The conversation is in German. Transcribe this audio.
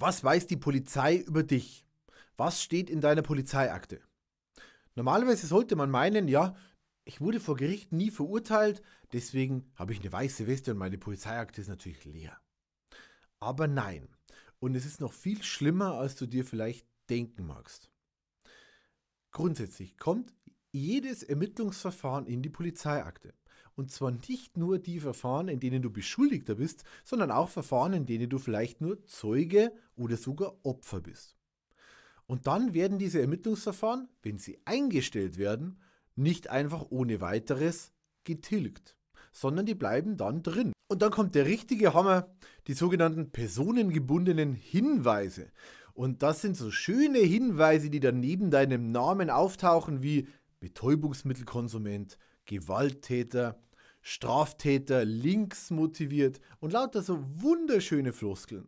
Was weiß die Polizei über dich? Was steht in deiner Polizeiakte? Normalerweise sollte man meinen, ja, ich wurde vor Gericht nie verurteilt, deswegen habe ich eine weiße Weste und meine Polizeiakte ist natürlich leer. Aber nein. Und es ist noch viel schlimmer, als du dir vielleicht denken magst. Grundsätzlich kommt jedes Ermittlungsverfahren in die Polizeiakte. Und zwar nicht nur die Verfahren, in denen du Beschuldigter bist, sondern auch Verfahren, in denen du vielleicht nur Zeuge oder sogar Opfer bist. Und dann werden diese Ermittlungsverfahren, wenn sie eingestellt werden, nicht einfach ohne weiteres getilgt, sondern die bleiben dann drin. Und dann kommt der richtige Hammer, die sogenannten personengebundenen Hinweise. Und das sind so schöne Hinweise, die dann neben deinem Namen auftauchen, wie Betäubungsmittelkonsument, Gewalttäter, Straftäter links motiviert und lauter so wunderschöne Floskeln.